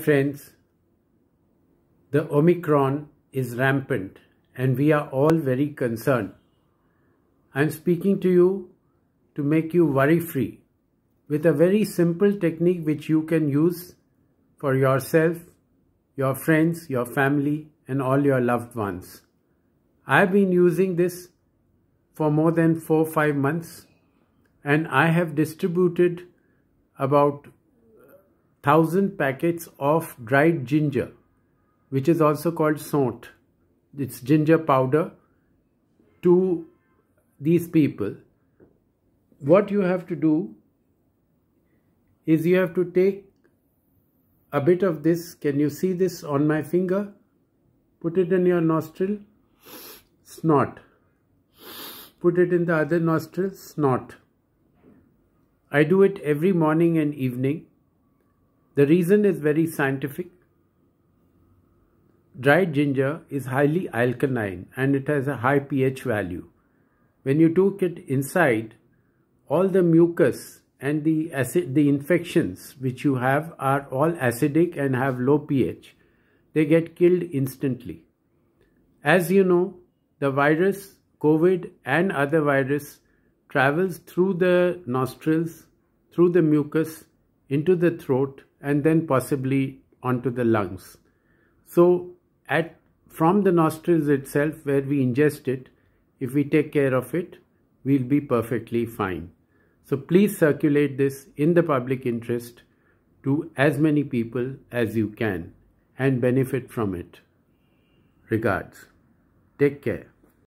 Friends, the Omicron is rampant and we are all very concerned. I am speaking to you to make you worry-free with a very simple technique which you can use for yourself, your friends, your family and all your loved ones. I have been using this for more than 4-5 months and I have distributed about 1000 packets of dried ginger which is also called sont it's ginger powder to these people what you have to do is you have to take a bit of this can you see this on my finger put it in your nostril snort put it in the other nostril snort I do it every morning and evening the reason is very scientific. Dried ginger is highly alkaline and it has a high pH value. When you took it inside, all the mucus and the acid, the infections which you have are all acidic and have low pH. They get killed instantly. As you know, the virus, COVID and other virus travels through the nostrils, through the mucus into the throat and then possibly onto the lungs. So at from the nostrils itself where we ingest it, if we take care of it, we'll be perfectly fine. So please circulate this in the public interest to as many people as you can and benefit from it. Regards. Take care.